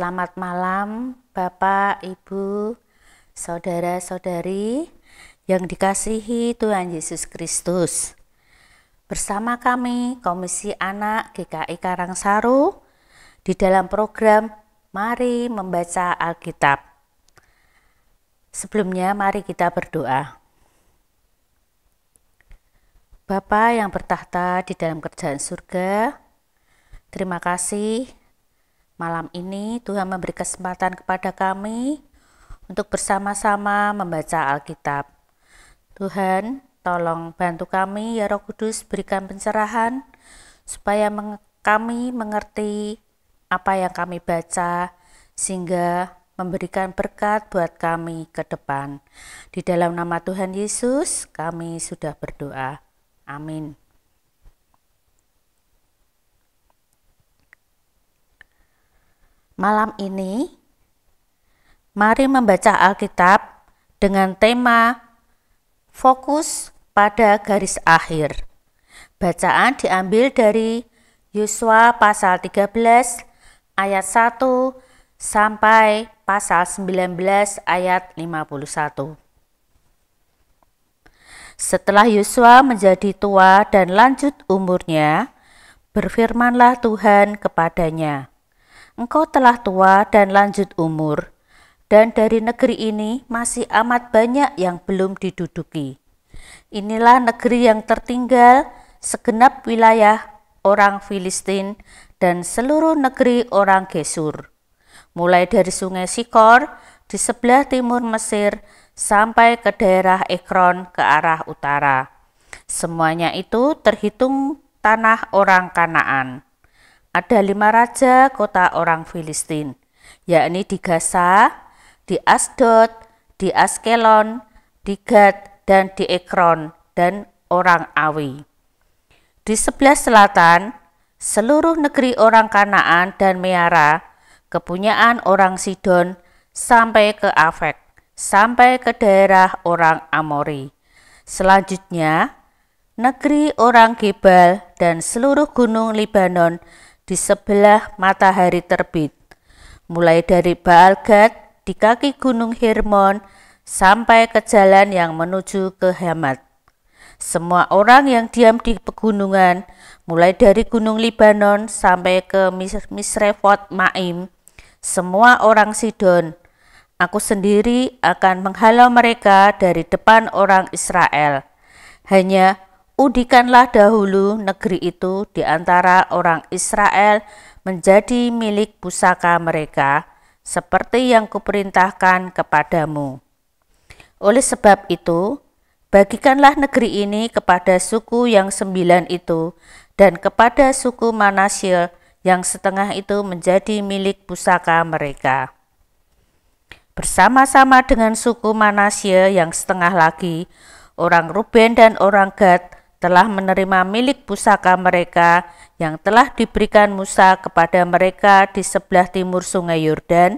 Selamat malam Bapak, Ibu, saudara-saudari yang dikasihi Tuhan Yesus Kristus. Bersama kami Komisi Anak GKI Karangsaru di dalam program Mari Membaca Alkitab. Sebelumnya mari kita berdoa. Bapak yang bertahta di dalam kerjaan surga, terima kasih Malam ini Tuhan memberi kesempatan kepada kami untuk bersama-sama membaca Alkitab. Tuhan, tolong bantu kami ya Roh Kudus berikan pencerahan supaya meng kami mengerti apa yang kami baca sehingga memberikan berkat buat kami ke depan. Di dalam nama Tuhan Yesus kami sudah berdoa. Amin. Malam ini, mari membaca Alkitab dengan tema Fokus pada Garis Akhir. Bacaan diambil dari Yosua pasal 13 ayat 1 sampai pasal 19 ayat 51. Setelah Yosua menjadi tua dan lanjut umurnya, berfirmanlah Tuhan kepadanya, engkau telah tua dan lanjut umur, dan dari negeri ini masih amat banyak yang belum diduduki. Inilah negeri yang tertinggal, segenap wilayah orang Filistin dan seluruh negeri orang Gesur, mulai dari sungai Sikor di sebelah timur Mesir sampai ke daerah Ekron ke arah utara. Semuanya itu terhitung tanah orang Kanaan ada lima raja kota orang Filistin, yakni di Gaza, di Asdod, di Askelon, di Gad, dan di Ekron, dan orang Awi. Di sebelah selatan, seluruh negeri orang Kanaan dan Meara, kepunyaan orang Sidon, sampai ke Afek, sampai ke daerah orang Amori. Selanjutnya, negeri orang Gebal dan seluruh gunung Libanon di sebelah matahari terbit, mulai dari Baal Gad di kaki Gunung Hermon sampai ke jalan yang menuju ke Hamat. Semua orang yang diam di pegunungan, mulai dari Gunung Libanon sampai ke Misrefot Maim, semua orang Sidon, aku sendiri akan menghalau mereka dari depan orang Israel. Hanya Udikanlah dahulu negeri itu di antara orang Israel menjadi milik pusaka mereka, seperti yang kuperintahkan kepadamu. Oleh sebab itu, bagikanlah negeri ini kepada suku yang sembilan itu, dan kepada suku Manasir yang setengah itu menjadi milik pusaka mereka. Bersama-sama dengan suku Manasir yang setengah lagi, orang Ruben dan orang Gad telah menerima milik pusaka mereka yang telah diberikan Musa kepada mereka di sebelah timur sungai Yordan,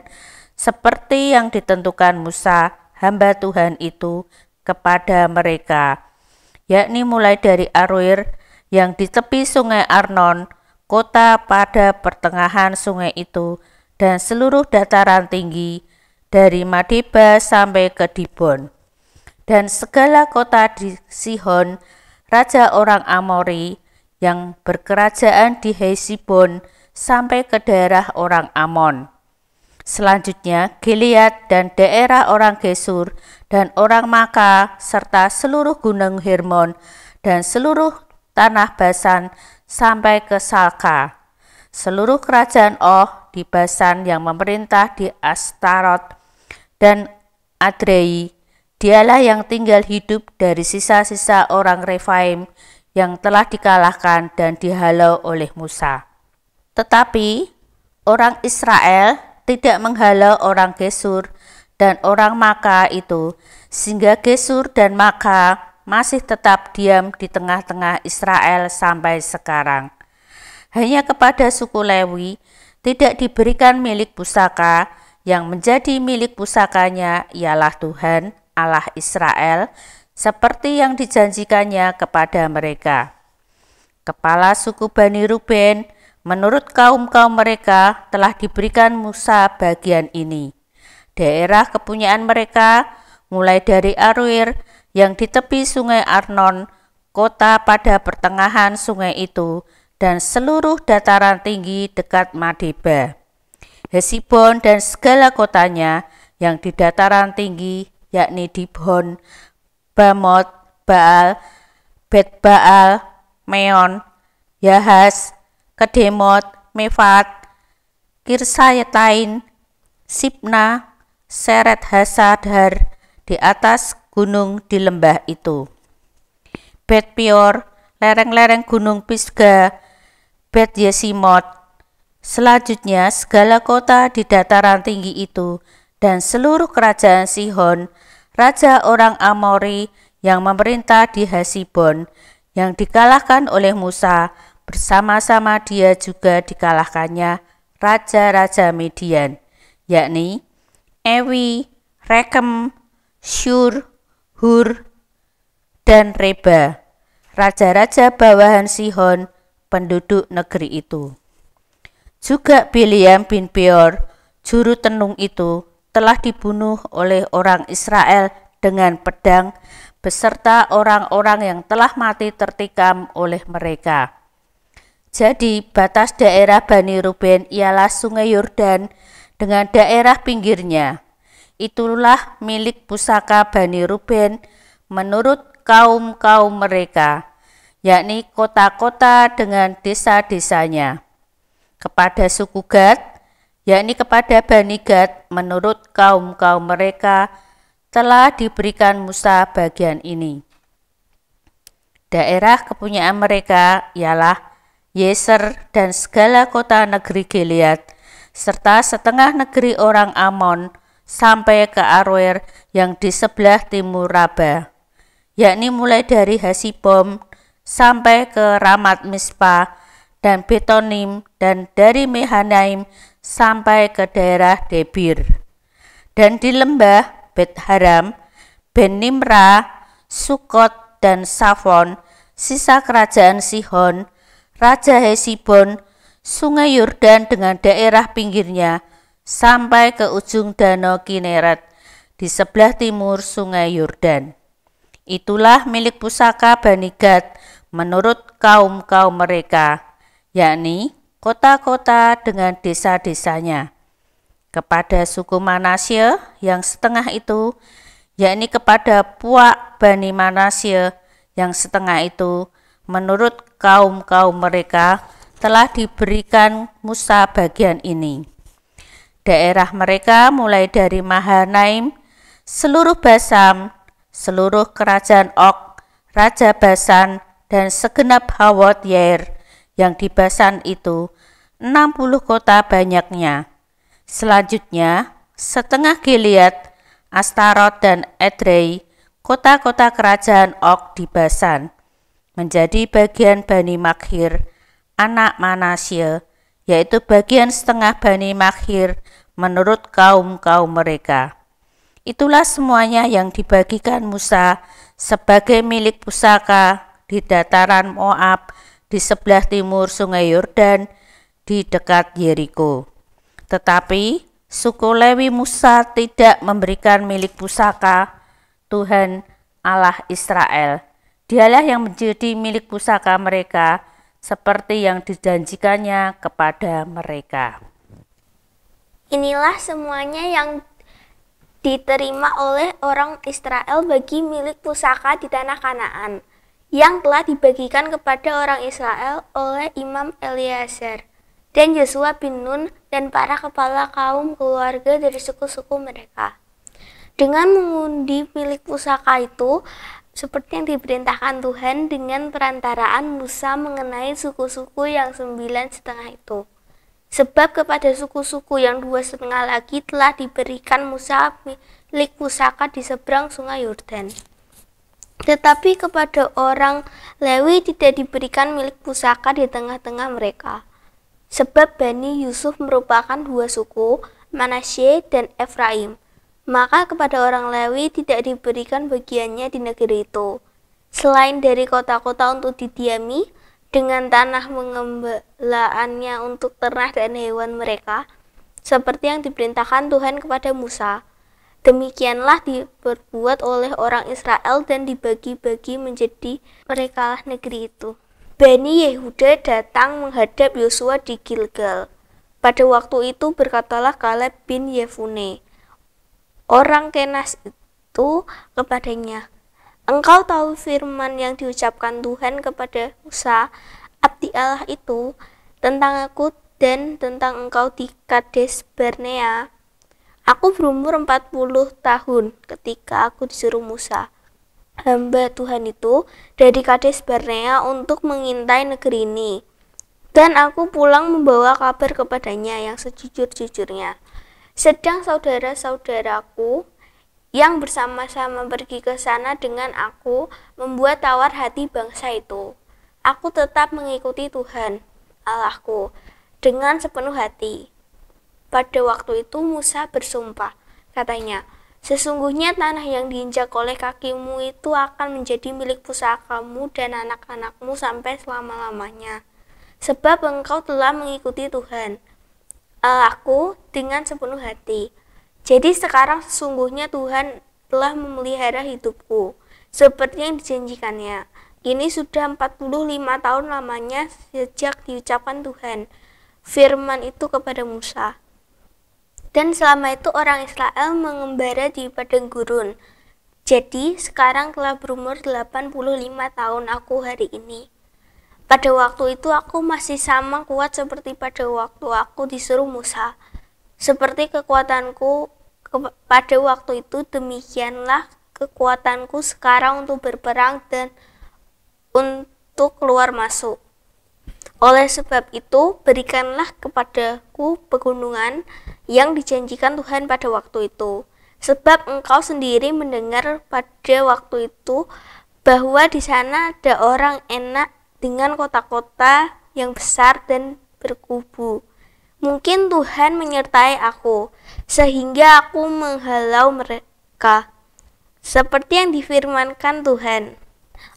seperti yang ditentukan Musa, hamba Tuhan itu, kepada mereka, yakni mulai dari Aroir yang di tepi sungai Arnon, kota pada pertengahan sungai itu, dan seluruh dataran tinggi dari Madiba sampai ke Dibon, dan segala kota di Sihon, raja orang Amori yang berkerajaan di Hesibon sampai ke daerah orang Amon. Selanjutnya Gilead dan daerah orang Gesur dan orang Maka serta seluruh gunung Hermon dan seluruh tanah Basan sampai ke Salka. Seluruh kerajaan Oh di Basan yang memerintah di Astarot dan Adrei Dialah yang tinggal hidup dari sisa-sisa orang Refaim yang telah dikalahkan dan dihalau oleh Musa. Tetapi orang Israel tidak menghalau orang Gesur dan orang Maka itu, sehingga Gesur dan Maka masih tetap diam di tengah-tengah Israel sampai sekarang. Hanya kepada suku Lewi tidak diberikan milik pusaka, yang menjadi milik pusakanya ialah Tuhan, Allah Israel seperti yang dijanjikannya kepada mereka. Kepala suku Bani Ruben menurut kaum-kaum mereka telah diberikan Musa bagian ini. Daerah kepunyaan mereka mulai dari Aruir yang di tepi sungai Arnon, kota pada pertengahan sungai itu, dan seluruh dataran tinggi dekat Madeba. Hesibon dan segala kotanya yang di dataran tinggi yakni Dibon, Bamot, Baal, Bet Baal, Meon, Yahas, Kedemot, Mefat, Kirsayetain, Sipna, Seret Hasadhar di atas gunung di lembah itu. Bet Pior, lereng-lereng gunung Pisga, Bet Yesimot, Selanjutnya, segala kota di dataran tinggi itu dan seluruh kerajaan Sihon, raja orang Amori yang memerintah di Hasibon, yang dikalahkan oleh Musa, bersama-sama dia juga dikalahkannya raja-raja Median, yakni Ewi, Rekem, Syur, Hur, dan Reba, raja-raja bawahan Sihon, penduduk negeri itu. Juga Biliam bin Peor, juru tenung itu, telah dibunuh oleh orang Israel dengan pedang beserta orang-orang yang telah mati tertikam oleh mereka. Jadi batas daerah Bani Ruben ialah sungai Yordan dengan daerah pinggirnya. Itulah milik pusaka Bani Ruben menurut kaum-kaum mereka, yakni kota-kota dengan desa-desanya. Kepada suku Gad, yakni kepada Bani Gad menurut kaum-kaum mereka telah diberikan Musa bagian ini. Daerah kepunyaan mereka ialah Yeser dan segala kota negeri Gilead, serta setengah negeri orang Amon sampai ke Aroer yang di sebelah timur Raba, yakni mulai dari Hasibom sampai ke Ramat Mispa dan Betonim dan dari Mehanaim sampai ke daerah Debir. Dan di lembah Bet Haram, Ben Nimra, Sukot, dan Safon, sisa kerajaan Sihon, Raja Hesibon, Sungai Yordan dengan daerah pinggirnya, sampai ke ujung Danau Kineret di sebelah timur Sungai Yordan. Itulah milik pusaka Bani Gad menurut kaum-kaum mereka, yakni kota-kota dengan desa-desanya, kepada suku Manasye yang setengah itu, yakni kepada puak Bani Manasye yang setengah itu, menurut kaum-kaum mereka telah diberikan Musa bagian ini. Daerah mereka mulai dari Mahanaim, seluruh Basam, seluruh kerajaan Ok, Raja Basan, dan segenap Hawat Yair, yang dibasan itu 60 kota banyaknya. Selanjutnya, setengah Gilead, Astarot dan Edrei, kota-kota kerajaan Ok di Basan, menjadi bagian Bani Makhir, anak Manasye, yaitu bagian setengah Bani Makhir menurut kaum-kaum mereka. Itulah semuanya yang dibagikan Musa sebagai milik pusaka di dataran Moab di sebelah timur Sungai Yordan di dekat Jericho. Tetapi suku Lewi Musa tidak memberikan milik pusaka Tuhan Allah Israel. Dialah yang menjadi milik pusaka mereka seperti yang dijanjikannya kepada mereka. Inilah semuanya yang diterima oleh orang Israel bagi milik pusaka di tanah Kanaan yang telah dibagikan kepada orang Israel oleh Imam Eliezer dan Yosua bin Nun dan para kepala kaum keluarga dari suku-suku mereka. Dengan mengundi milik pusaka itu, seperti yang diperintahkan Tuhan dengan perantaraan Musa mengenai suku-suku yang sembilan setengah itu. Sebab kepada suku-suku yang dua setengah lagi telah diberikan Musa milik pusaka di seberang sungai Yordan. Tetapi kepada orang Lewi tidak diberikan milik pusaka di tengah-tengah mereka. Sebab Bani Yusuf merupakan dua suku, Manasye dan Efraim. Maka kepada orang Lewi tidak diberikan bagiannya di negeri itu. Selain dari kota-kota untuk didiami, dengan tanah pengembalaannya untuk ternak dan hewan mereka, seperti yang diperintahkan Tuhan kepada Musa, Demikianlah diperbuat oleh orang Israel dan dibagi-bagi menjadi merekalah negeri itu. Bani Yehuda datang menghadap Yosua di Gilgal. Pada waktu itu berkatalah Kaleb bin Yefune, orang Kenas itu kepadanya, Engkau tahu firman yang diucapkan Tuhan kepada Musa, abdi Allah itu, tentang aku dan tentang engkau di Kades Barnea, Aku berumur 40 tahun ketika aku disuruh Musa, hamba Tuhan itu, dari Kades Barnea untuk mengintai negeri ini. Dan aku pulang membawa kabar kepadanya yang sejujur-jujurnya. Sedang saudara-saudaraku yang bersama-sama pergi ke sana dengan aku membuat tawar hati bangsa itu. Aku tetap mengikuti Tuhan, Allahku, dengan sepenuh hati pada waktu itu Musa bersumpah, katanya, Sesungguhnya tanah yang diinjak oleh kakimu itu akan menjadi milik pusakamu dan anak-anakmu sampai selama-lamanya. Sebab engkau telah mengikuti Tuhan, e, aku dengan sepenuh hati. Jadi sekarang sesungguhnya Tuhan telah memelihara hidupku, seperti yang dijanjikannya. Ini sudah 45 tahun lamanya sejak diucapkan Tuhan firman itu kepada Musa. Dan selama itu orang Israel mengembara di padang gurun. Jadi sekarang telah berumur 85 tahun aku hari ini. Pada waktu itu aku masih sama kuat seperti pada waktu aku disuruh Musa. Seperti kekuatanku pada waktu itu demikianlah kekuatanku sekarang untuk berperang dan untuk keluar masuk. Oleh sebab itu, berikanlah kepadaku pegunungan yang dijanjikan Tuhan pada waktu itu. Sebab engkau sendiri mendengar pada waktu itu bahwa di sana ada orang enak dengan kota-kota yang besar dan berkubu. Mungkin Tuhan menyertai aku, sehingga aku menghalau mereka. Seperti yang difirmankan Tuhan.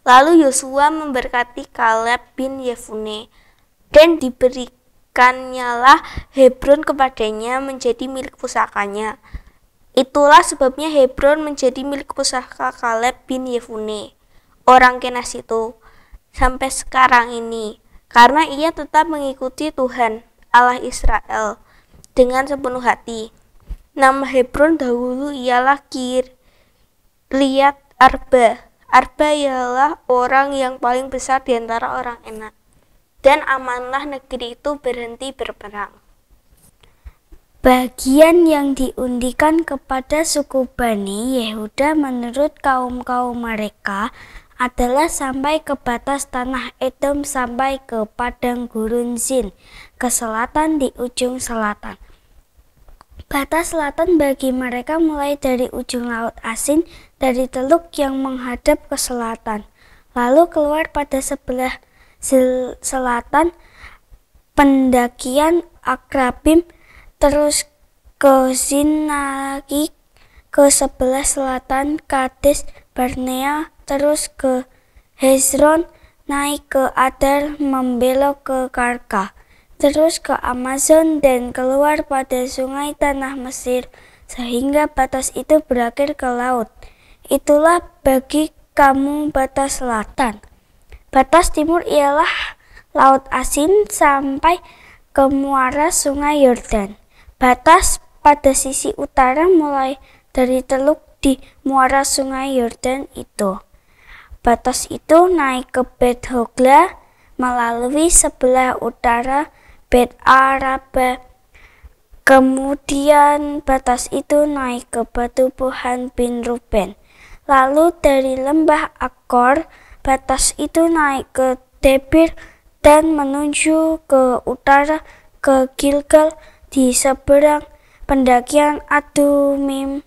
Lalu Yosua memberkati Kaleb bin Yefune dan diberi kanyalah Hebron kepadanya menjadi milik pusakanya. Itulah sebabnya Hebron menjadi milik pusaka Kaleb bin Yefune, orang Kenas itu, sampai sekarang ini, karena ia tetap mengikuti Tuhan, Allah Israel, dengan sepenuh hati. Nama Hebron dahulu ialah Kir, Liat Arba. Arba ialah orang yang paling besar di antara orang enak dan amanlah negeri itu berhenti berperang. Bagian yang diundikan kepada suku Bani Yehuda menurut kaum-kaum mereka adalah sampai ke batas tanah Edom sampai ke padang gurun Zin, ke selatan di ujung selatan. Batas selatan bagi mereka mulai dari ujung Laut Asin dari teluk yang menghadap ke selatan, lalu keluar pada sebelah sel selatan, pendakian Akrabim, terus ke Sinagi, ke sebelah selatan Kades Barnea, terus ke Hezron, naik ke Adar, membelok ke Karka, terus ke Amazon dan keluar pada sungai tanah Mesir, sehingga batas itu berakhir ke laut. Itulah bagi kamu batas selatan. Batas timur ialah Laut Asin sampai ke muara Sungai Yordan. Batas pada sisi utara mulai dari teluk di muara Sungai Yordan itu. Batas itu naik ke Bet Hogla melalui sebelah utara Bet Araba. Kemudian batas itu naik ke Batu Puhan bin Ruben. Lalu dari lembah Akor batas itu naik ke Debir dan menuju ke utara ke Gilgal di seberang pendakian Adumim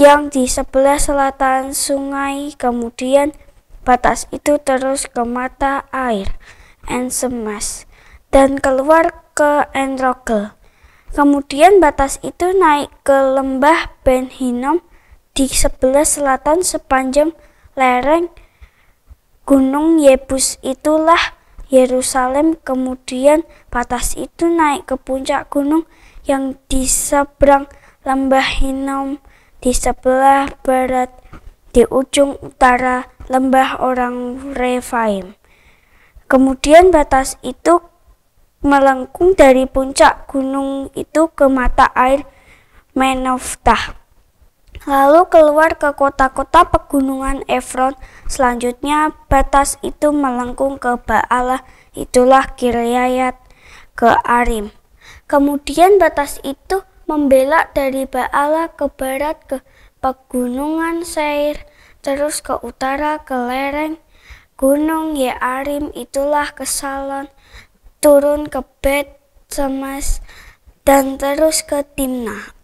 yang di sebelah selatan sungai kemudian batas itu terus ke mata air Ensemas dan keluar ke Enrogel. Kemudian batas itu naik ke lembah Ben Hinnom di sebelah selatan sepanjang lereng Gunung Yebus itulah Yerusalem, kemudian batas itu naik ke puncak gunung yang di seberang lembah Hinom di sebelah barat di ujung utara lembah orang Refaim. Kemudian batas itu melengkung dari puncak gunung itu ke mata air Menoftah. Lalu keluar ke kota-kota pegunungan Efron Selanjutnya, batas itu melengkung ke Baalah, itulah Kiryayat ke Arim. Kemudian batas itu membelak dari Baalah ke barat ke pegunungan Seir, terus ke utara ke lereng gunung Yearim, itulah ke Salon, turun ke Bet Semes, dan terus ke Timnah.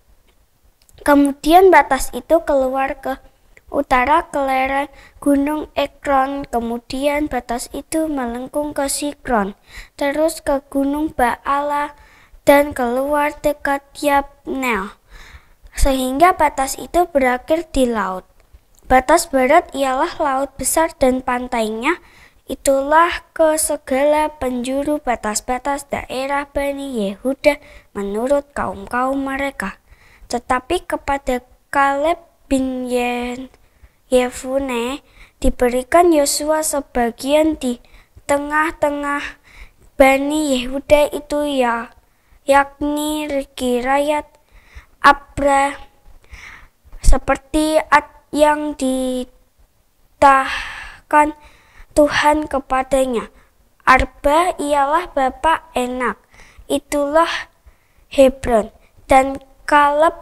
Kemudian batas itu keluar ke utara kelereng Gunung Ekron, kemudian batas itu melengkung ke Sikron, terus ke Gunung Baala dan keluar dekat Yabnel, sehingga batas itu berakhir di laut. Batas barat ialah laut besar dan pantainya, Itulah ke segala penjuru batas-batas daerah Bani Yehuda menurut kaum-kaum mereka. Tetapi kepada Kaleb bin Yen, Yefune diberikan Yosua sebagian di tengah-tengah Bani Yehuda itu ya, yakni Riki kirayat Abra seperti yang ditahkan Tuhan kepadanya. Arba ialah bapak Enak, itulah Hebron, dan Kaleb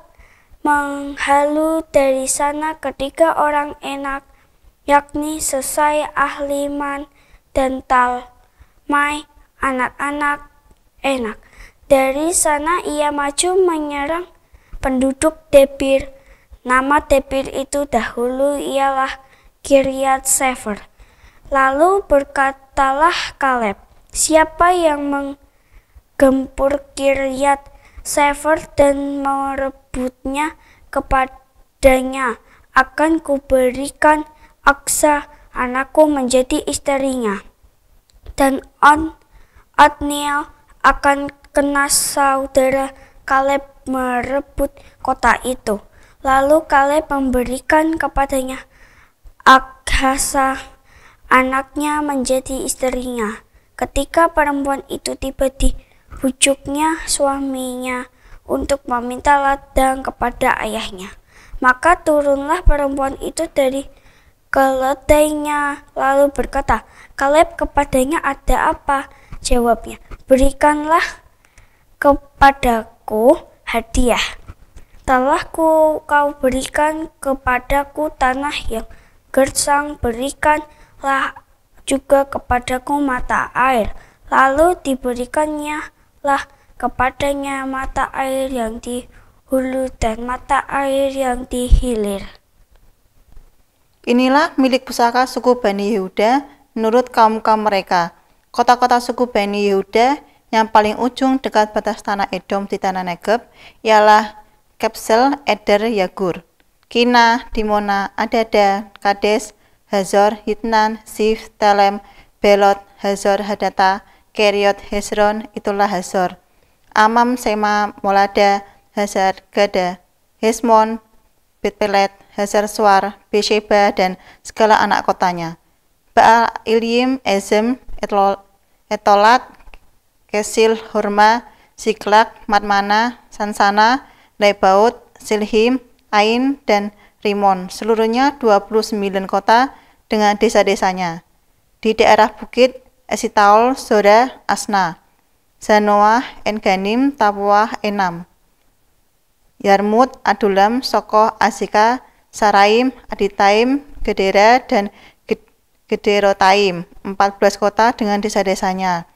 menghalu dari sana ketiga orang enak, yakni Sesai Ahliman dan Tal Mai, anak-anak enak. Dari sana ia maju menyerang penduduk Debir. Nama Debir itu dahulu ialah Kiryat Sefer. Lalu berkatalah Kaleb, siapa yang menggempur Kiryat Sefer dan merebut menyebutnya kepadanya, akan kuberikan Aksa anakku menjadi istrinya. Dan On Adniel akan kena saudara Kaleb merebut kota itu. Lalu Kaleb memberikan kepadanya Akhasa anaknya menjadi istrinya. Ketika perempuan itu tiba di bujuknya suaminya untuk meminta ladang kepada ayahnya. Maka turunlah perempuan itu dari keledainya lalu berkata, Kaleb kepadanya ada apa? Jawabnya, berikanlah kepadaku hadiah. Telah ku kau berikan kepadaku tanah yang gersang, berikanlah juga kepadaku mata air. Lalu diberikannya lah kepadanya mata air yang di hulu dan mata air yang di hilir. Inilah milik pusaka suku Bani Yehuda menurut kaum-kaum mereka. Kota-kota suku Bani Yehuda yang paling ujung dekat batas tanah Edom di tanah Negeb ialah Kepsel, Eder, Yagur, Kina, Dimona, Adada, Kades, Hazor, Hitnan, Sif, Telem, Belot, Hazor, Hadata, Keriot, Hezron, itulah Hazor. Amam Sema Molada Hazar Gada Hesmon Bitpelet Hazar Suar Besheba dan segala anak kotanya Baal Ilim Ezem Etlol Etolat Kesil Horma Siklak Matmana Sansana Lebaut Silhim Ain dan Rimon seluruhnya 29 kota dengan desa-desanya di daerah bukit Esitaol Soda, Asna Zanoah, Enganim, Tapuah, Enam. Yarmut, Adulam, Soko Asika, Saraim, Aditaim, Gedera, dan Gederotaim, belas kota dengan desa-desanya.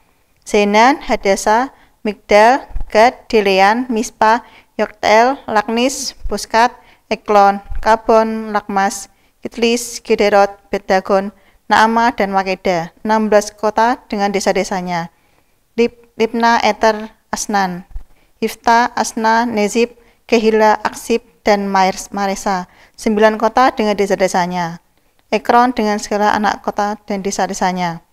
Senan, Hadasa, Migdal, Gad, Dilean, Mispa, Yoktel, Laknis, Buskat, Eklon, Kabon, Lakmas, Kitlis, Gederot, Bedagon, Naama, dan Makeda, 16 kota dengan desa-desanya. Libna Eter, Asnan, Hifta, Asna, Nezib, Kehila, Aksib, dan Maresa. Sembilan kota dengan desa-desanya. Ekron dengan segala anak kota dan desa-desanya.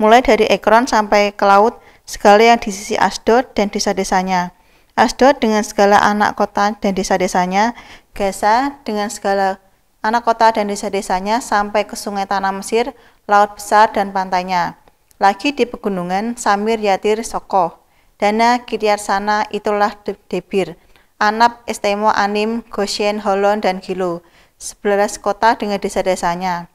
Mulai dari Ekron sampai ke laut, segala yang di sisi Asdod dan desa-desanya. Asdod dengan segala anak kota dan desa-desanya. Gaza dengan segala anak kota dan desa-desanya sampai ke sungai Tanah Mesir, laut besar dan pantainya. Lagi di pegunungan Samir Yatir Soko, Dana Kiryarsana itulah Debir, Anap Estemo Anim, Goshen, Holon, dan Gilo, 11 kota dengan desa-desanya.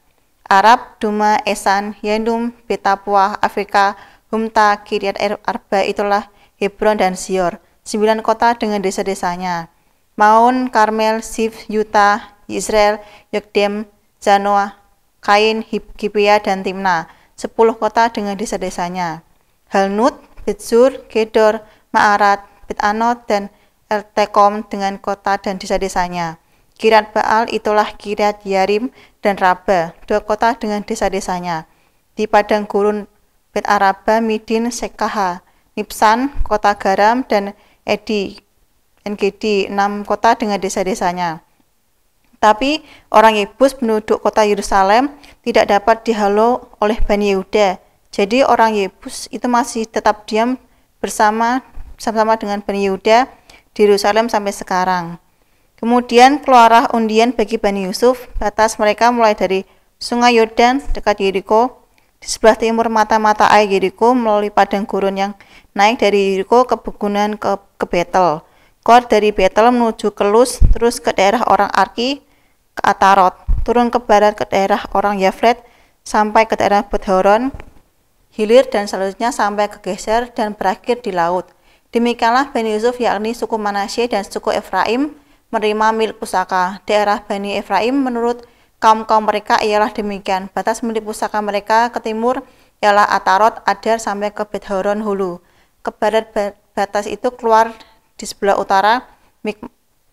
Arab, Duma, Esan, Yenum, Betapua, Afrika, Humta, Kiryat er-, Arba itulah Hebron dan Sior, 9 kota dengan desa-desanya. Maun, Karmel, Sif, Yuta, Israel, Yekdem, Zanoah, Kain, Hibkipia, dan Timna. 10 kota dengan desa-desanya. Helnut, Bitzur, Gedor, Ma'arat, Bitanot, dan Ertekom dengan kota dan desa-desanya. Kirat Baal itulah Kirat Yarim dan Raba, dua kota dengan desa-desanya. Di padang gurun Bet Araba, Midin, Sekaha, Nipsan, kota Garam, dan Edi, NGD, enam kota dengan desa-desanya. Tapi orang Yebus penduduk kota Yerusalem tidak dapat dihalau oleh Bani Yehuda. Jadi orang Yebus itu masih tetap diam bersama sama-sama dengan Bani Yehuda di Yerusalem sampai sekarang. Kemudian keluarlah undian bagi Bani Yusuf, batas mereka mulai dari Sungai Yordan dekat Yeriko di sebelah timur mata-mata air Yeriko melalui padang gurun yang naik dari Yeriko ke pegunungan ke, ke Betel. Kor dari Betel menuju ke Luz, terus ke daerah orang Arki, ke Atarot, turun ke barat ke daerah orang Yafret, sampai ke daerah Bethoron, hilir dan selanjutnya sampai ke Geser dan berakhir di laut. Demikianlah Bani Yusuf yakni suku Manasye dan suku Efraim menerima milik pusaka. Daerah Bani Efraim menurut kaum-kaum mereka ialah demikian. Batas milik pusaka mereka ke timur ialah Atarot, Adar sampai ke Bethoron Hulu. Ke barat batas itu keluar di sebelah utara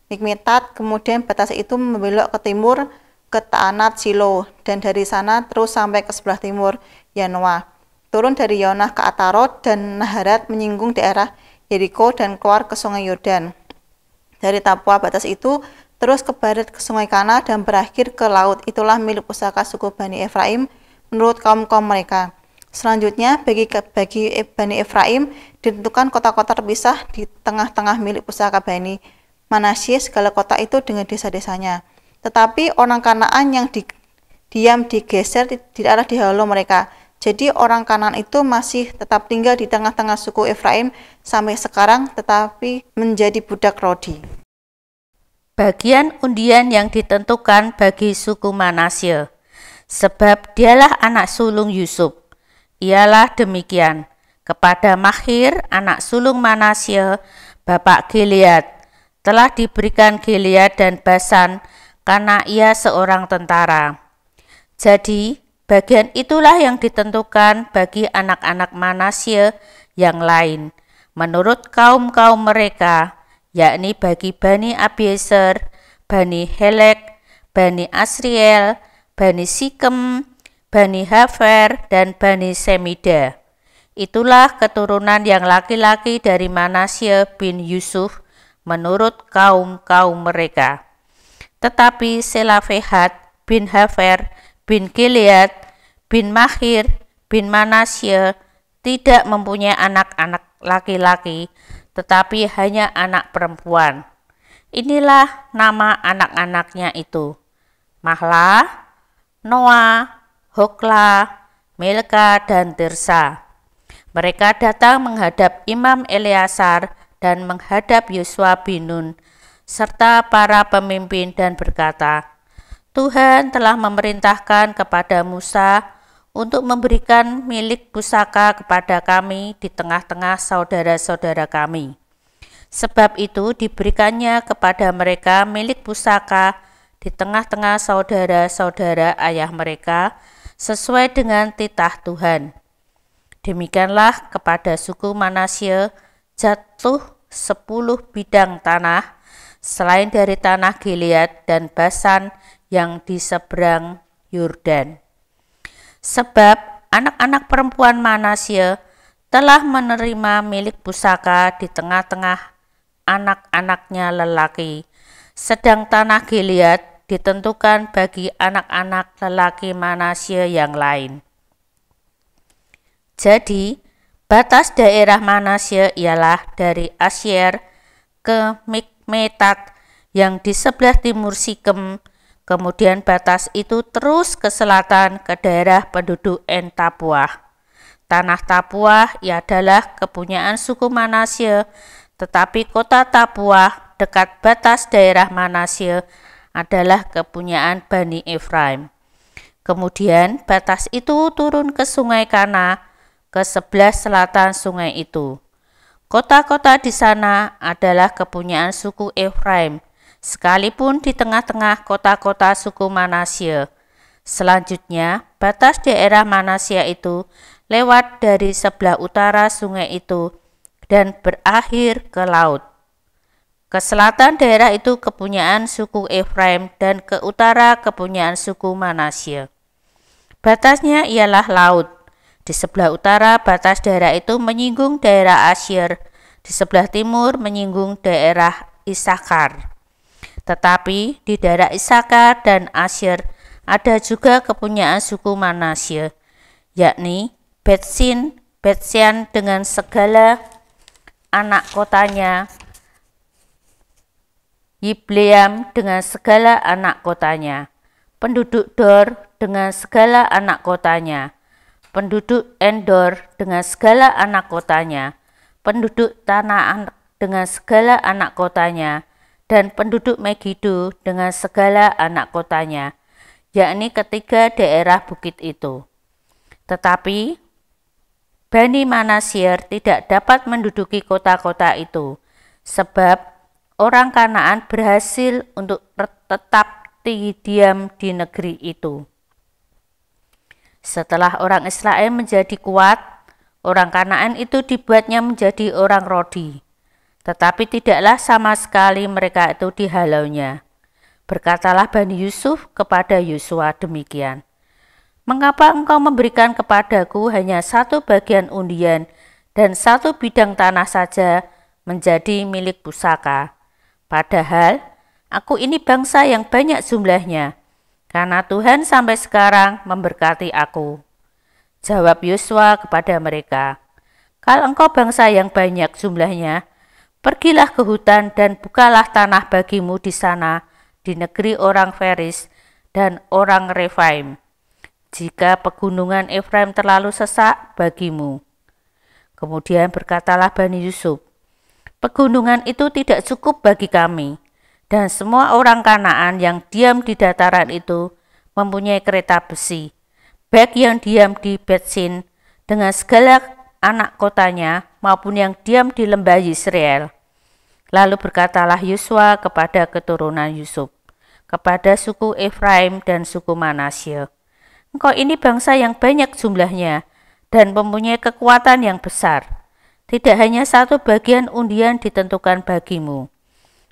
Nikmitat, kemudian batas itu membelok ke timur ke Taanat Silo, dan dari sana terus sampai ke sebelah timur Yanoa. Turun dari Yonah ke Atarot dan Naharat menyinggung daerah Yeriko dan keluar ke sungai Yordan. Dari Tapua batas itu terus ke barat ke sungai Kana dan berakhir ke laut. Itulah milik pusaka suku Bani Efraim menurut kaum-kaum mereka. Selanjutnya, bagi bagi Bani Efraim ditentukan kota-kota terpisah di tengah-tengah milik pusaka Bani Manasye segala kota itu dengan desa-desanya. Tetapi orang Kanaan yang di, diam digeser arah dihalau mereka. Jadi orang Kanaan itu masih tetap tinggal di tengah-tengah suku Efraim sampai sekarang tetapi menjadi budak Rodi. Bagian undian yang ditentukan bagi suku Manasye, sebab dialah anak sulung Yusuf. Ialah demikian, kepada Mahir anak sulung Manasye, bapak Gilead, telah diberikan Gilead dan Basan karena ia seorang tentara. Jadi, bagian itulah yang ditentukan bagi anak-anak Manasye yang lain, menurut kaum-kaum mereka, yakni bagi Bani Abieser, Bani Helek, Bani Asriel, Bani Sikem, Bani Hafer, dan Bani Semida. Itulah keturunan yang laki-laki dari Manasye bin Yusuf, menurut kaum-kaum mereka. Tetapi Selafehat bin Hafer bin Kiliat bin Mahir bin Manasye tidak mempunyai anak-anak laki-laki tetapi hanya anak perempuan. Inilah nama anak-anaknya itu. Mahla, Noah, Hokla, Milka, dan Tirsa. Mereka datang menghadap Imam Eleazar dan menghadap Yosua bin Nun serta para pemimpin dan berkata, Tuhan telah memerintahkan kepada Musa untuk memberikan milik pusaka kepada kami di tengah-tengah saudara-saudara kami. Sebab itu diberikannya kepada mereka milik pusaka di tengah-tengah saudara-saudara ayah mereka sesuai dengan titah Tuhan. Demikianlah kepada suku Manasye, jatuh 10 bidang tanah selain dari tanah Gilead dan Basan yang di seberang Yordan. Sebab anak-anak perempuan Manasye telah menerima milik pusaka di tengah-tengah anak-anaknya lelaki, sedang tanah Gilead ditentukan bagi anak-anak lelaki Manasye yang lain. Jadi, Batas daerah Manasya ialah dari Asyir ke Mikmetat yang di sebelah timur Sikem, kemudian batas itu terus ke selatan ke daerah penduduk Entapuah. Tanah Tapuah adalah kepunyaan suku Manasya, tetapi kota Tapuah dekat batas daerah Manasya adalah kepunyaan Bani Efraim. Kemudian batas itu turun ke Sungai Kana, ke sebelah selatan sungai itu. Kota-kota di sana adalah kepunyaan suku Efraim, sekalipun di tengah-tengah kota-kota suku Manasya. Selanjutnya, batas daerah Manasya itu lewat dari sebelah utara sungai itu dan berakhir ke laut. Ke selatan daerah itu kepunyaan suku Efraim dan ke utara kepunyaan suku Manasya. Batasnya ialah laut. Di sebelah utara, batas daerah itu menyinggung daerah Asyir. Di sebelah timur, menyinggung daerah Isakar. Tetapi di daerah Isakar dan Asyir ada juga kepunyaan suku Manasye, yakni Betsin, Betsian dengan segala anak kotanya, Yibleam dengan segala anak kotanya, penduduk Dor dengan segala anak kotanya, penduduk Endor dengan segala anak kotanya, penduduk Tanaan dengan segala anak kotanya, dan penduduk Megiddo dengan segala anak kotanya, yakni ketiga daerah bukit itu. Tetapi Bani Manasir tidak dapat menduduki kota-kota itu, sebab orang Kanaan berhasil untuk tetap diam di negeri itu. Setelah orang Israel menjadi kuat, orang Kanaan itu dibuatnya menjadi orang Rodi. Tetapi tidaklah sama sekali mereka itu dihalaunya. Berkatalah Bani Yusuf kepada Yusua demikian. Mengapa engkau memberikan kepadaku hanya satu bagian undian dan satu bidang tanah saja menjadi milik pusaka? Padahal aku ini bangsa yang banyak jumlahnya karena Tuhan sampai sekarang memberkati aku. Jawab Yosua kepada mereka, Kalau engkau bangsa yang banyak jumlahnya, pergilah ke hutan dan bukalah tanah bagimu di sana, di negeri orang Feris dan orang Refaim. Jika pegunungan Efraim terlalu sesak bagimu. Kemudian berkatalah Bani Yusuf, Pegunungan itu tidak cukup bagi kami dan semua orang Kanaan yang diam di dataran itu mempunyai kereta besi, baik yang diam di Betsin dengan segala anak kotanya maupun yang diam di lembah Yisrael. Lalu berkatalah Yosua kepada keturunan Yusuf, kepada suku Efraim dan suku Manasye. Engkau ini bangsa yang banyak jumlahnya dan mempunyai kekuatan yang besar. Tidak hanya satu bagian undian ditentukan bagimu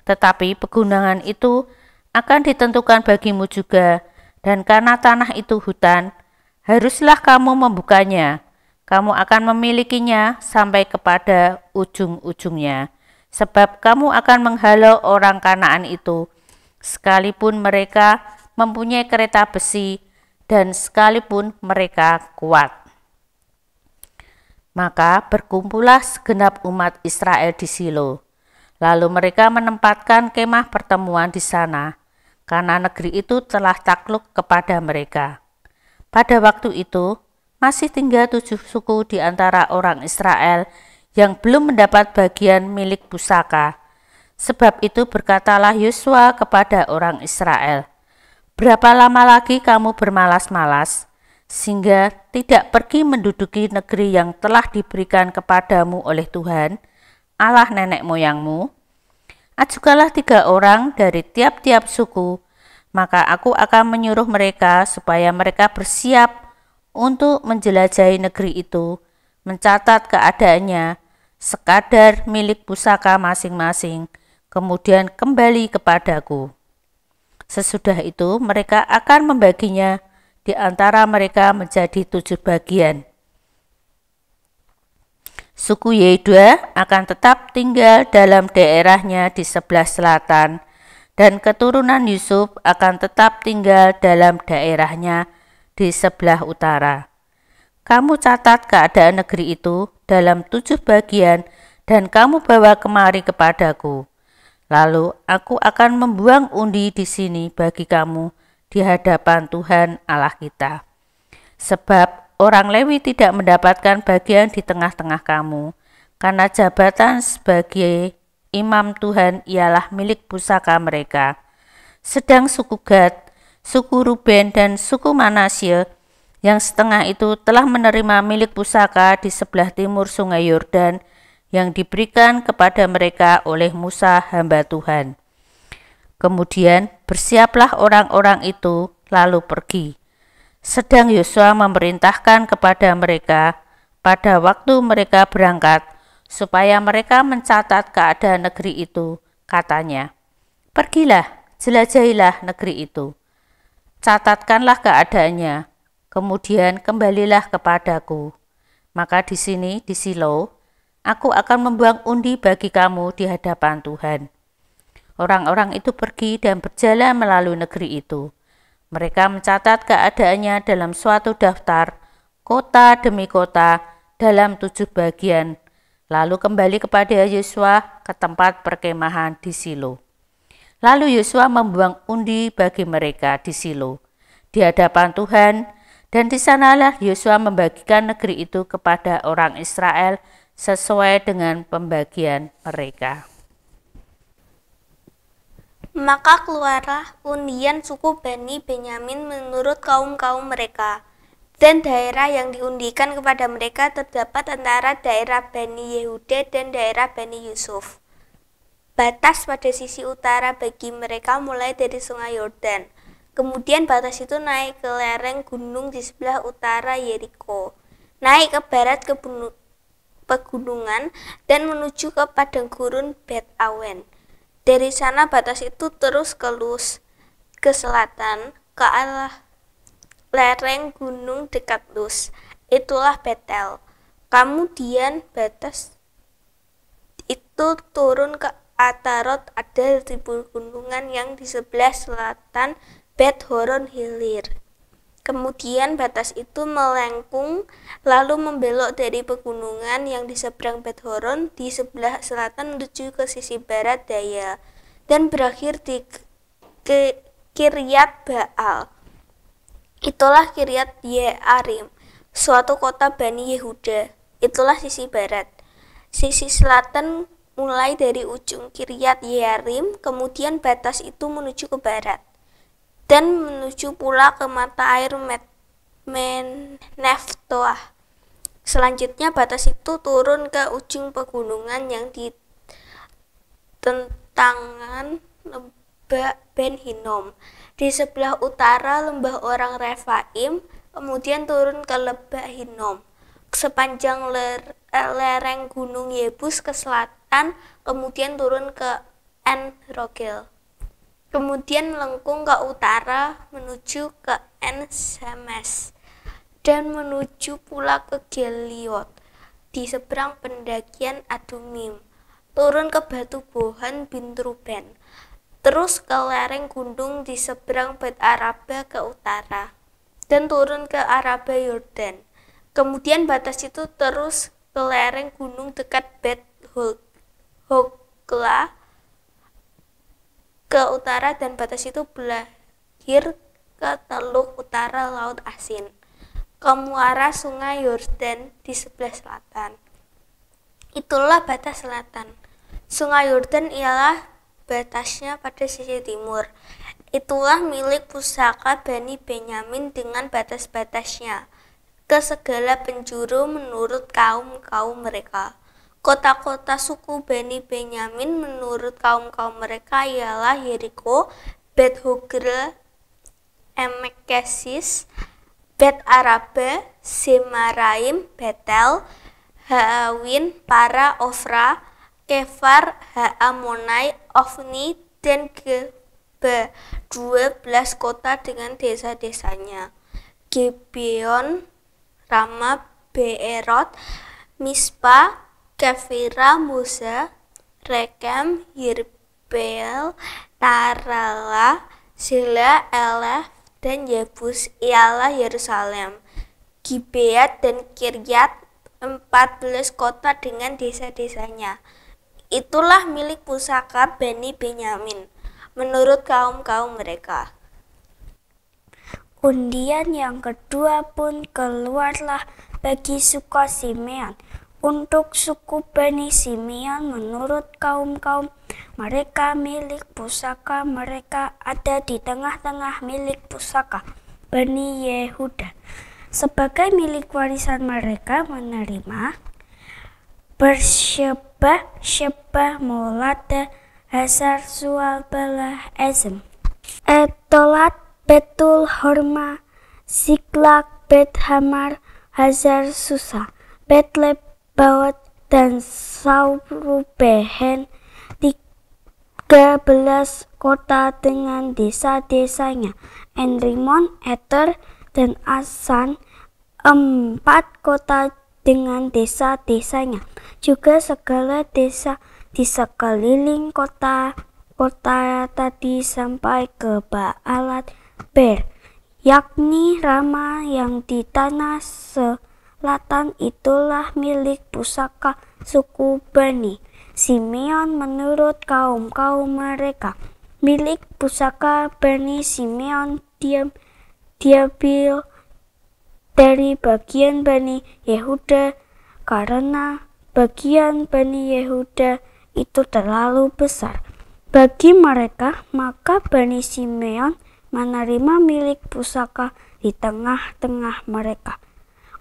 tetapi pegunungan itu akan ditentukan bagimu juga, dan karena tanah itu hutan, haruslah kamu membukanya. Kamu akan memilikinya sampai kepada ujung-ujungnya, sebab kamu akan menghalau orang Kanaan itu, sekalipun mereka mempunyai kereta besi dan sekalipun mereka kuat. Maka berkumpullah segenap umat Israel di Silo, Lalu mereka menempatkan kemah pertemuan di sana, karena negeri itu telah takluk kepada mereka. Pada waktu itu, masih tinggal tujuh suku di antara orang Israel yang belum mendapat bagian milik pusaka. Sebab itu berkatalah Yosua kepada orang Israel, Berapa lama lagi kamu bermalas-malas, sehingga tidak pergi menduduki negeri yang telah diberikan kepadamu oleh Tuhan?' Allah nenek moyangmu, ajukalah tiga orang dari tiap-tiap suku, maka aku akan menyuruh mereka supaya mereka bersiap untuk menjelajahi negeri itu, mencatat keadaannya, sekadar milik pusaka masing-masing, kemudian kembali kepadaku. Sesudah itu mereka akan membaginya di antara mereka menjadi tujuh bagian. Suku Yehuda akan tetap tinggal dalam daerahnya di sebelah selatan, dan keturunan Yusuf akan tetap tinggal dalam daerahnya di sebelah utara. Kamu catat keadaan negeri itu dalam tujuh bagian dan kamu bawa kemari kepadaku. Lalu aku akan membuang undi di sini bagi kamu di hadapan Tuhan Allah kita. Sebab orang Lewi tidak mendapatkan bagian di tengah-tengah kamu, karena jabatan sebagai imam Tuhan ialah milik pusaka mereka. Sedang suku Gad, suku Ruben, dan suku Manasye yang setengah itu telah menerima milik pusaka di sebelah timur sungai Yordan yang diberikan kepada mereka oleh Musa hamba Tuhan. Kemudian bersiaplah orang-orang itu lalu pergi sedang Yosua memerintahkan kepada mereka pada waktu mereka berangkat, supaya mereka mencatat keadaan negeri itu, katanya, Pergilah, jelajahilah negeri itu. Catatkanlah keadaannya, kemudian kembalilah kepadaku. Maka di sini, di Silo, aku akan membuang undi bagi kamu di hadapan Tuhan. Orang-orang itu pergi dan berjalan melalui negeri itu. Mereka mencatat keadaannya dalam suatu daftar, kota demi kota, dalam tujuh bagian, lalu kembali kepada Yosua ke tempat perkemahan di Silo. Lalu Yosua membuang undi bagi mereka di Silo, di hadapan Tuhan, dan di sanalah Yosua membagikan negeri itu kepada orang Israel sesuai dengan pembagian mereka. Maka keluarlah undian suku Bani Benyamin menurut kaum-kaum mereka. Dan daerah yang diundikan kepada mereka terdapat antara daerah Bani Yehuda dan daerah Bani Yusuf. Batas pada sisi utara bagi mereka mulai dari sungai Yordan. Kemudian batas itu naik ke lereng gunung di sebelah utara Yeriko. Naik ke barat ke pegunungan dan menuju ke padang gurun Bet Awen dari sana batas itu terus ke lus ke selatan, ke arah lereng gunung dekat lus Itulah Betel. Kemudian batas itu turun ke Atarot ada di gunungan yang di sebelah selatan Bet Horon Hilir. Kemudian batas itu melengkung lalu membelok dari pegunungan yang di seberang Bethhoron di sebelah selatan menuju ke sisi barat daya dan berakhir di ke Kiryat Baal. Itulah Kiryat Yearim, suatu kota Bani Yehuda. Itulah sisi barat. Sisi selatan mulai dari ujung Kiryat Yearim, kemudian batas itu menuju ke barat dan menuju pula ke mata air Meneftoah. Selanjutnya batas itu turun ke ujung pegunungan yang ditentangan lembah Ben Hinnom. Di sebelah utara lembah orang Refaim, kemudian turun ke lembah Hinnom. Sepanjang eh, lereng gunung Yebus ke selatan, kemudian turun ke Enrogel kemudian melengkung ke utara menuju ke Ensemes dan menuju pula ke Geliot di seberang pendakian Adumim turun ke Batu Bohan bin Ruben terus ke lereng gunung di seberang Bet Araba ke utara dan turun ke Araba Yordan kemudian batas itu terus ke lereng gunung dekat Bet Hokla ke utara dan batas itu berakhir ke Teluk Utara Laut Asin, ke muara Sungai Yordan di sebelah selatan. Itulah batas selatan. Sungai Yordan ialah batasnya pada sisi timur. Itulah milik pusaka Bani Benyamin dengan batas-batasnya ke segala penjuru menurut kaum-kaum mereka. Kota-kota suku Bani Benyamin menurut kaum-kaum mereka ialah Yeriko, Beth Hugre, Emekesis, Beth Arabe, Semaraim, Betel, Hawin, Para, Ofra, Kefar, Haamonai, Ofni, dan Gebe, 12 kota dengan desa-desanya. Gibeon, Rama, Beerot, Mispa, Kefira Musa, Rekem Yirbel, Tarala, Sila Elef, dan Yebus ialah Yerusalem. Gibeat dan Kiryat belas kota dengan desa-desanya. Itulah milik pusaka Bani Benyamin menurut kaum-kaum mereka. Undian yang kedua pun keluarlah bagi suku Simeon untuk suku Bani Simeon menurut kaum-kaum mereka milik pusaka mereka ada di tengah-tengah milik pusaka Bani Yehuda. Sebagai milik warisan mereka menerima Bersyebah, Syebah, Molada, Hazar, belah Ezem. Etolat, Betul, Horma, siklak Bet Hamar, Hazar, Susa, Betleb, Baut dan Saurubehen 13 kota dengan desa-desanya Enrimon, Ether, dan Asan empat kota dengan desa-desanya juga segala desa di sekeliling kota kota tadi sampai ke Baalat Ber yakni Rama yang di tanah se selatan itulah milik pusaka suku Bani. Simeon menurut kaum-kaum mereka. Milik pusaka Bani Simeon diam diambil dari bagian Bani Yehuda karena bagian Bani Yehuda itu terlalu besar. Bagi mereka, maka Bani Simeon menerima milik pusaka di tengah-tengah mereka.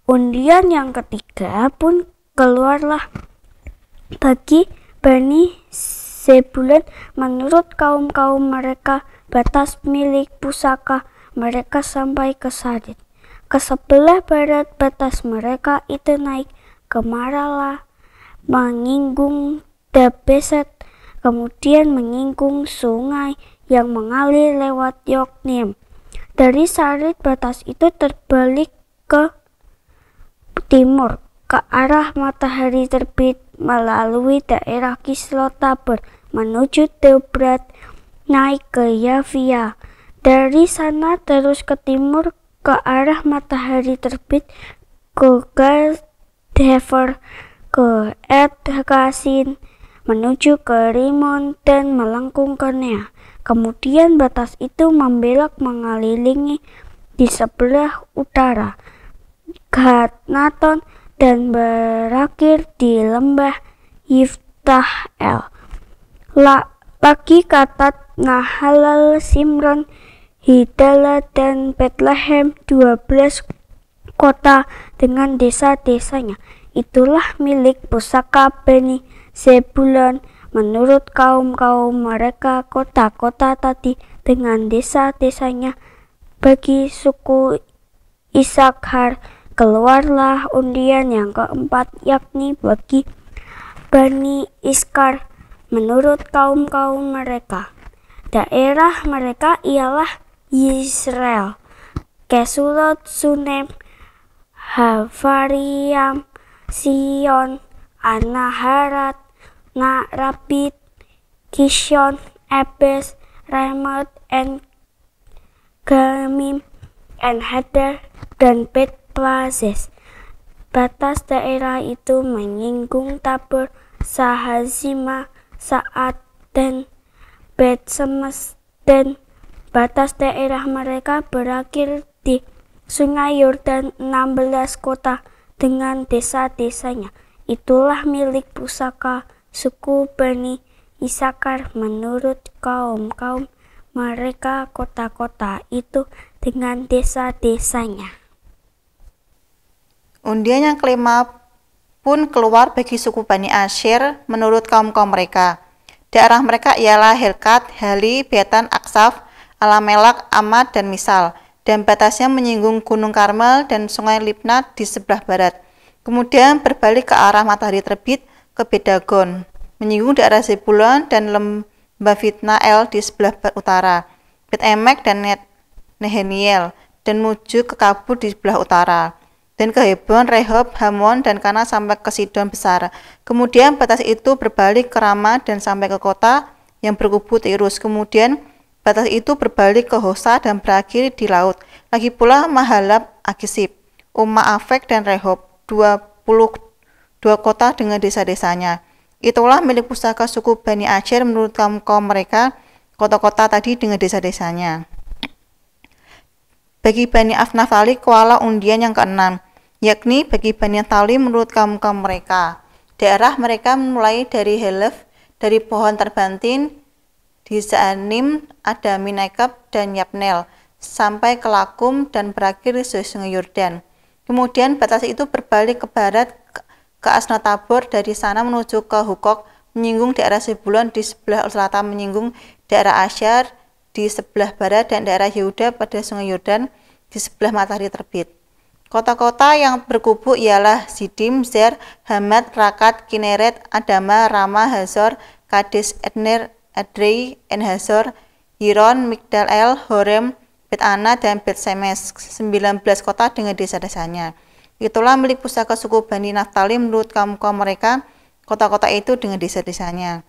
Undian yang ketiga pun keluarlah bagi Bani Zebulun menurut kaum-kaum mereka batas milik pusaka mereka sampai ke Sadid. Ke sebelah barat batas mereka itu naik ke Marala, menginggung Dabeset, kemudian menginggung sungai yang mengalir lewat Yoknim. Dari Sarit batas itu terbalik ke timur ke arah matahari terbit melalui daerah Kislotabur menuju Teobrat naik ke Yavia. Dari sana terus ke timur ke arah matahari terbit ke Gadever ke Edgasin menuju ke Rimon dan melengkung ke Nea. Kemudian batas itu membelak mengelilingi di sebelah utara. Gatnaton dan berakhir di lembah Yiftah El. La, lagi kata Nahalal, Simron, Hidala, dan Bethlehem 12 kota dengan desa-desanya. Itulah milik pusaka Beni Zebulon menurut kaum-kaum mereka kota-kota tadi dengan desa-desanya bagi suku Isakhar Keluarlah undian yang keempat yakni bagi Bani Iskar menurut kaum-kaum mereka. Daerah mereka ialah Yisrael, Kesulot, Sunem, Havariam, Sion, Anaharat, Narabit, Kishon, Ebes, Remot, and Gamim, and dan Bet Plazes. Batas daerah itu menyinggung tabur Sahazima saat dan Betsemes dan batas daerah mereka berakhir di Sungai Yordan 16 kota dengan desa-desanya. Itulah milik pusaka suku Bani Isakar menurut kaum-kaum mereka kota-kota itu dengan desa-desanya. Undian yang kelima pun keluar bagi suku Bani Ashir menurut kaum-kaum mereka. Daerah mereka ialah Helkat, Hali, Betan, Aksaf, Alamelak, Amad, dan Misal, dan batasnya menyinggung Gunung Karmel dan Sungai Lipnat di sebelah barat. Kemudian berbalik ke arah matahari terbit ke Bedagon, menyinggung daerah Zebulon dan lembah Fitna El di sebelah utara, Bet Emek dan Neheniel, dan menuju ke Kabul di sebelah utara dan ke Hebron, Rehob, Hamon, dan Kana sampai ke Sidon besar. Kemudian batas itu berbalik ke Rama dan sampai ke kota yang berkubu Tirus. Kemudian batas itu berbalik ke Hosa dan berakhir di laut. Lagi pula Mahalab, Agisib, Umaafek, Afek, dan Rehob, dua kota dengan desa-desanya. Itulah milik pusaka suku Bani Acer menurut kaum kaum mereka, kota-kota tadi dengan desa-desanya. Bagi Bani Afnafali, kuala undian yang keenam, yakni bagi Bani tali menurut kaum-kaum mereka. Daerah mereka mulai dari Helef, dari pohon terbantin, di Zanim, ada Minekab dan Yapnel, sampai ke Lakum dan berakhir di Sungai Yordan. Kemudian batas itu berbalik ke barat ke Asnatabor dari sana menuju ke Hukok menyinggung daerah Sebulon di sebelah selatan menyinggung daerah Asyar di sebelah barat dan daerah Yehuda pada sungai Yordan di sebelah matahari terbit. Kota-kota yang berkubu ialah Sidim, Zer, Hamad, Rakat, Kineret, Adama, Rama, Hazor, Kadis, Edner, Adrei, Enhazor, Hiron, Migdal El, Horem, Betana, dan Bet Semes, 19 kota dengan desa-desanya. Itulah milik pusaka suku Bani Naftali menurut kaum kaum mereka, kota-kota itu dengan desa-desanya.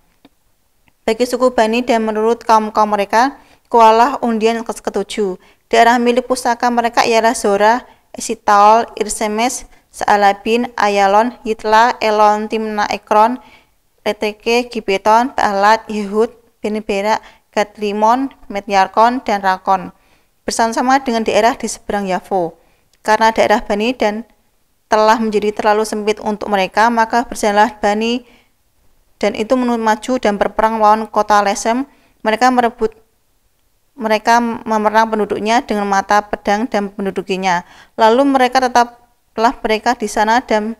Bagi suku Bani dan menurut kaum kaum mereka, kualah undian ketujuh. Daerah milik pusaka mereka ialah Zora, Esitaol, Irsemes, Sa'alabin, Ayalon, Yitla, Elon, Timna, Ekron, Leteke, Gibeton, Pahlat, Yehud, Benibera, Gadlimon, Metyarkon, dan Rakon, bersama-sama dengan daerah di seberang Yafo. Karena daerah Bani dan telah menjadi terlalu sempit untuk mereka, maka berjalanlah Bani dan itu maju dan berperang lawan kota Lesem. Mereka merebut mereka memerang penduduknya dengan mata pedang dan pendudukinya. Lalu mereka tetaplah mereka di sana dan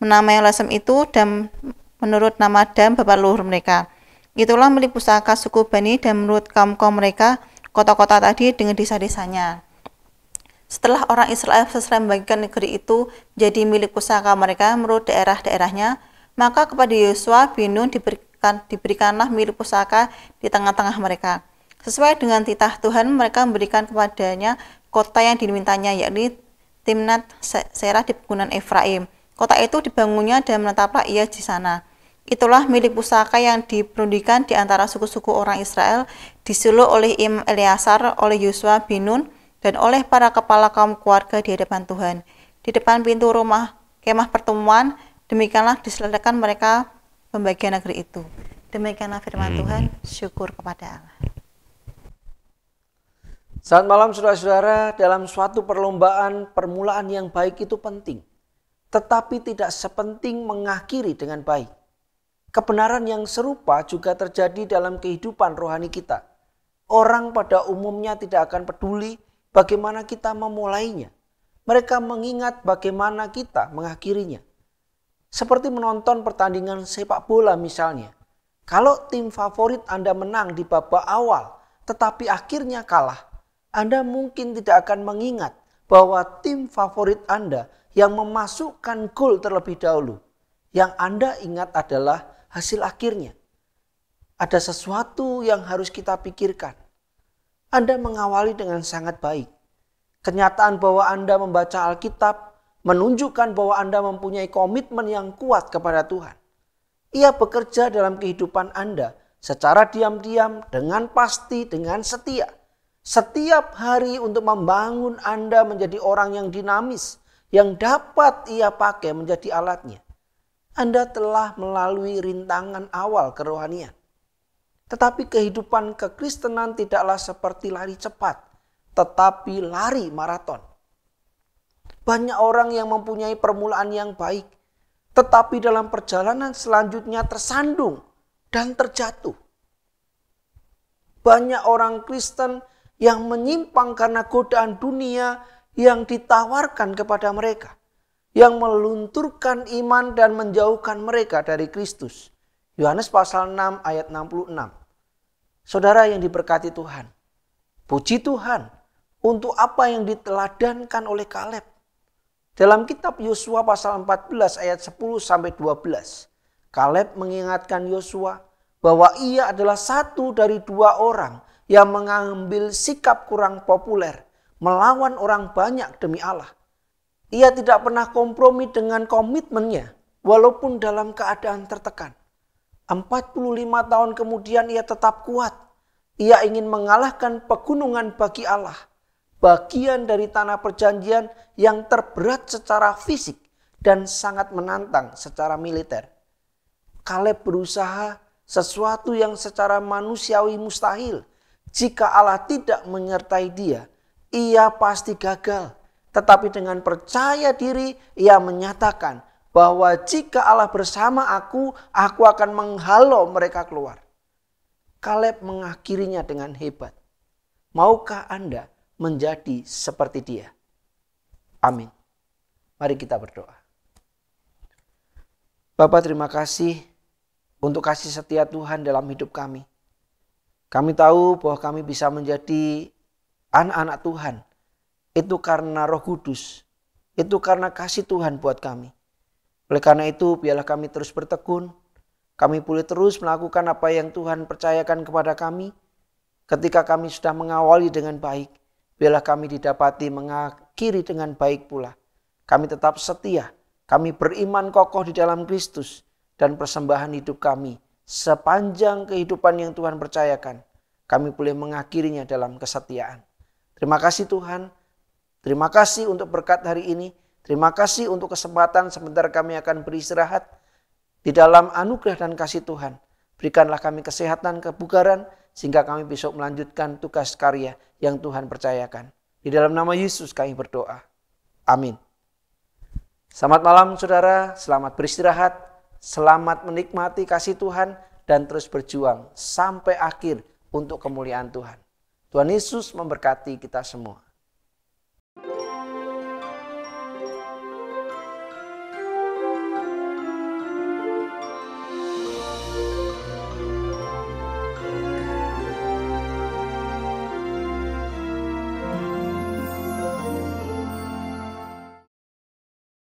menamai Lesem itu dan menurut nama dan bapak luhur mereka. Itulah milik pusaka suku Bani dan menurut kaum kaum mereka kota-kota tadi dengan desa-desanya. Setelah orang Israel selesai membagikan negeri itu jadi milik pusaka mereka menurut daerah-daerahnya, maka kepada Yosua bin Nun diberikan, diberikanlah milik pusaka di tengah-tengah mereka Sesuai dengan titah Tuhan, mereka memberikan kepadanya kota yang dimintanya, yakni Timnat Serah di pegunungan Efraim. Kota itu dibangunnya dan menetaplah ia di sana. Itulah milik pusaka yang diperundikan di antara suku-suku orang Israel, disuluh oleh Im Eleazar, oleh Yusua bin Nun, dan oleh para kepala kaum keluarga di hadapan Tuhan. Di depan pintu rumah kemah pertemuan, demikianlah diselesaikan mereka pembagian negeri itu. Demikianlah firman hmm. Tuhan, syukur kepada Allah. Saat malam saudara-saudara, dalam suatu perlombaan, permulaan yang baik itu penting. Tetapi tidak sepenting mengakhiri dengan baik. Kebenaran yang serupa juga terjadi dalam kehidupan rohani kita. Orang pada umumnya tidak akan peduli bagaimana kita memulainya. Mereka mengingat bagaimana kita mengakhirinya. Seperti menonton pertandingan sepak bola misalnya. Kalau tim favorit Anda menang di babak awal, tetapi akhirnya kalah, anda mungkin tidak akan mengingat bahwa tim favorit Anda yang memasukkan gol terlebih dahulu, yang Anda ingat adalah hasil akhirnya. Ada sesuatu yang harus kita pikirkan. Anda mengawali dengan sangat baik. Kenyataan bahwa Anda membaca Alkitab menunjukkan bahwa Anda mempunyai komitmen yang kuat kepada Tuhan. Ia bekerja dalam kehidupan Anda secara diam-diam, dengan pasti, dengan setia setiap hari untuk membangun Anda menjadi orang yang dinamis, yang dapat ia pakai menjadi alatnya. Anda telah melalui rintangan awal kerohanian. Tetapi kehidupan kekristenan tidaklah seperti lari cepat, tetapi lari maraton. Banyak orang yang mempunyai permulaan yang baik, tetapi dalam perjalanan selanjutnya tersandung dan terjatuh. Banyak orang Kristen yang menyimpang karena godaan dunia yang ditawarkan kepada mereka, yang melunturkan iman dan menjauhkan mereka dari Kristus. Yohanes pasal 6 ayat 66. Saudara yang diberkati Tuhan, puji Tuhan untuk apa yang diteladankan oleh Kaleb. Dalam kitab Yosua pasal 14 ayat 10 sampai 12, Kaleb mengingatkan Yosua bahwa ia adalah satu dari dua orang yang mengambil sikap kurang populer, melawan orang banyak demi Allah. Ia tidak pernah kompromi dengan komitmennya, walaupun dalam keadaan tertekan. 45 tahun kemudian ia tetap kuat. Ia ingin mengalahkan pegunungan bagi Allah, bagian dari tanah perjanjian yang terberat secara fisik dan sangat menantang secara militer. Kaleb berusaha sesuatu yang secara manusiawi mustahil – jika Allah tidak menyertai dia, ia pasti gagal. Tetapi dengan percaya diri, ia menyatakan bahwa jika Allah bersama aku, aku akan menghalau mereka keluar. Kaleb mengakhirinya dengan hebat. Maukah Anda menjadi seperti dia? Amin. Mari kita berdoa. Bapak terima kasih untuk kasih setia Tuhan dalam hidup kami. Kami tahu bahwa kami bisa menjadi anak-anak Tuhan. Itu karena roh kudus. Itu karena kasih Tuhan buat kami. Oleh karena itu, biarlah kami terus bertekun. Kami boleh terus melakukan apa yang Tuhan percayakan kepada kami. Ketika kami sudah mengawali dengan baik, biarlah kami didapati mengakhiri dengan baik pula. Kami tetap setia, kami beriman kokoh di dalam Kristus, dan persembahan hidup kami sepanjang kehidupan yang Tuhan percayakan, kami boleh mengakhirinya dalam kesetiaan. Terima kasih Tuhan, terima kasih untuk berkat hari ini, terima kasih untuk kesempatan sebentar kami akan beristirahat di dalam anugerah dan kasih Tuhan. Berikanlah kami kesehatan, kebugaran, sehingga kami besok melanjutkan tugas karya yang Tuhan percayakan. Di dalam nama Yesus kami berdoa. Amin. Selamat malam saudara, selamat beristirahat selamat menikmati kasih Tuhan, dan terus berjuang sampai akhir untuk kemuliaan Tuhan. Tuhan Yesus memberkati kita semua.